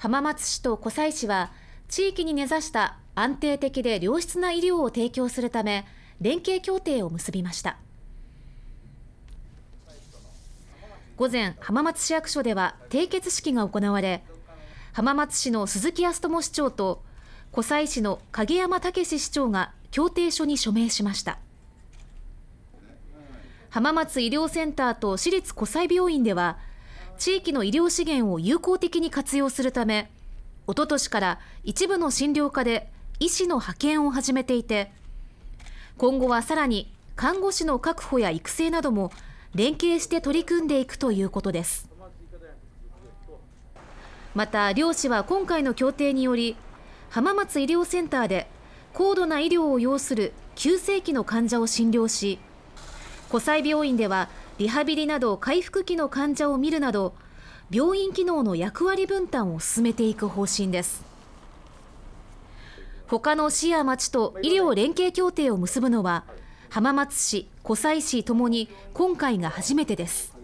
浜松市と湖西市は地域に根ざした安定的で良質な医療を提供するため連携協定を結びました午前浜松市役所では締結式が行われ浜松市の鈴木康友市長と湖西市の影山武市長が協定書に署名しました浜松医療センターと市立湖西病院では地域の医療資源を有効的に活用するためおととしから一部の診療科で医師の派遣を始めていて今後はさらに看護師の確保や育成なども連携して取り組んでいくということですまた両氏は今回の協定により浜松医療センターで高度な医療を要する急性期の患者を診療し湖西病院ではリハビリなど回復期の患者を見るなど病院機能の役割分担を進めていく方針です他の市や町と医療連携協定を結ぶのは浜松市、湖西市ともに今回が初めてです